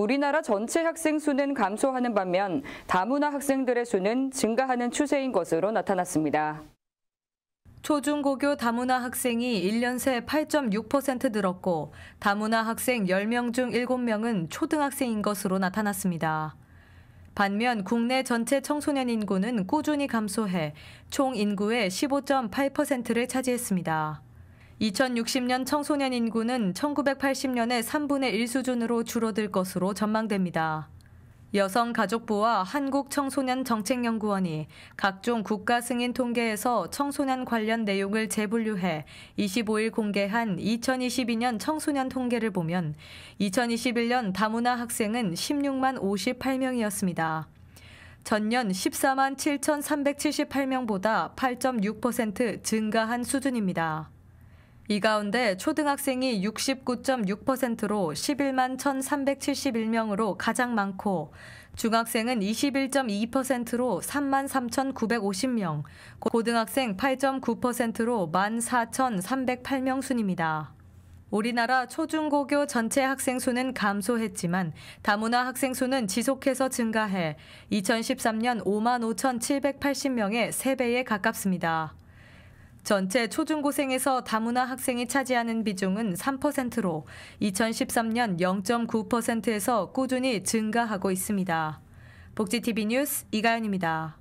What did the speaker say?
우리나라 전체 학생 수는 감소하는 반면 다문화 학생들의 수는 증가하는 추세인 것으로 나타났습니다. 초중고교 다문화 학생이 1년 새 8.6% 늘었고 다문화 학생 10명 중 7명은 초등학생인 것으로 나타났습니다. 반면 국내 전체 청소년 인구는 꾸준히 감소해 총 인구의 15.8%를 차지했습니다. 2060년 청소년 인구는 1980년의 3분의 1 수준으로 줄어들 것으로 전망됩니다. 여성가족부와 한국청소년정책연구원이 각종 국가 승인 통계에서 청소년 관련 내용을 재분류해 25일 공개한 2022년 청소년 통계를 보면 2021년 다문화 학생은 16만 58명이었습니다. 전년 14만 7,378명보다 8.6% 증가한 수준입니다. 이 가운데 초등학생이 69.6%로 11만 1,371명으로 가장 많고 중학생은 21.2%로 3만 3,950명, 고등학생 8.9%로 1만 4,308명 순입니다. 우리나라 초중고교 전체 학생 수는 감소했지만 다문화 학생 수는 지속해서 증가해 2013년 5만 5,780명의 3배에 가깝습니다. 전체 초중고생에서 다문화 학생이 차지하는 비중은 3%로 2013년 0.9%에서 꾸준히 증가하고 있습니다. 복지TV 뉴스 이가연입니다.